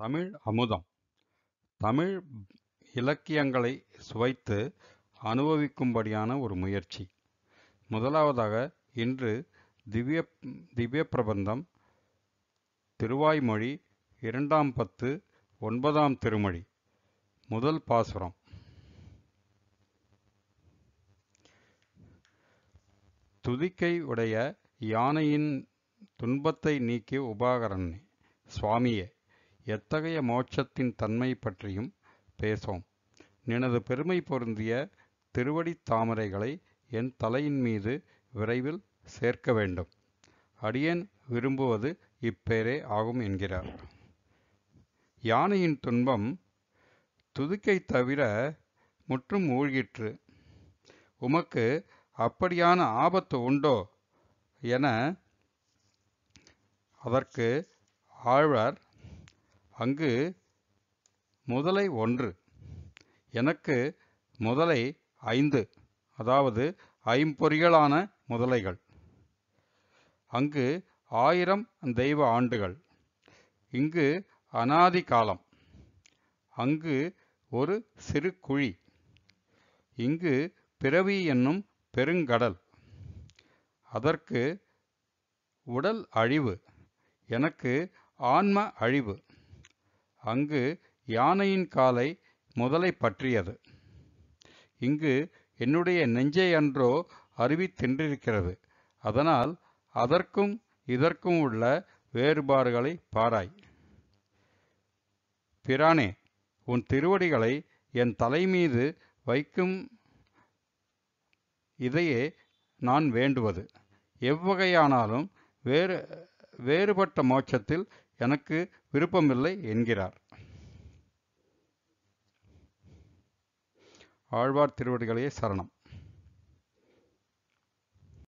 தமிழ் அமுதம் தமிழ் இலக்கியங்களை சுவைத்து அனுபவிக்கும்படியான ஒரு முயற்சி முதலாவதாக இன்று திவ்ய திவ்ய பிரபந்தம் திருவாய்மொழி இரண்டாம் பத்து ஒன்பதாம் திருமொழி முதல் பாசுரம் துதிக்கை உடைய யானையின் துன்பத்தை நீக்கிய உபாகரன் சுவாமியே எத்தகைய மோட்சத்தின் தன்மை பற்றியும் பேசோம் நினது பெருமை பொருந்திய திருவடித் தாமரைகளை என் தலையின் மீது விரைவில் சேர்க்க வேண்டும் அடியேன் விரும்புவது இப்பேரே ஆகும் என்கிறார் யானையின் துன்பம் துதுக்கை தவிர முற்றும் ஊழ்கிற்று உமக்கு அப்படியான ஆபத்து உண்டோ என அதற்கு ஆழ்வார் அங்கு முதலை ஒன்று எனக்கு முதலை ஐந்து அதாவது ஐம்பொறிகளான முதலைகள் அங்கு ஆயிரம் தெய்வ ஆண்டுகள் இங்கு அனாதி காலம் அங்கு ஒரு சிறு குழி இங்கு பிறவி என்னும் பெருங்கடல் அதற்கு உடல் அழிவு எனக்கு ஆன்ம அழிவு அங்கு யானையின் காலை முதலை பற்றியது இங்கு என்னுடைய நெஞ்சையன்றோ அருவி தின்றிருக்கிறது அதனால் அதற்கும் இதற்கும் உள்ள வேறுபாடுகளை பாராய் பிரானே உன் திருவடிகளை என் தலைமீது வைக்கும் இதையே நான் வேண்டுவது எவ்வகையானாலும் வேறு வேறுபட்ட மோட்சத்தில் எனக்கு விருப்பமில்லை என்கிறார் ஆழ்வார் திருவடிகளையே சரணம்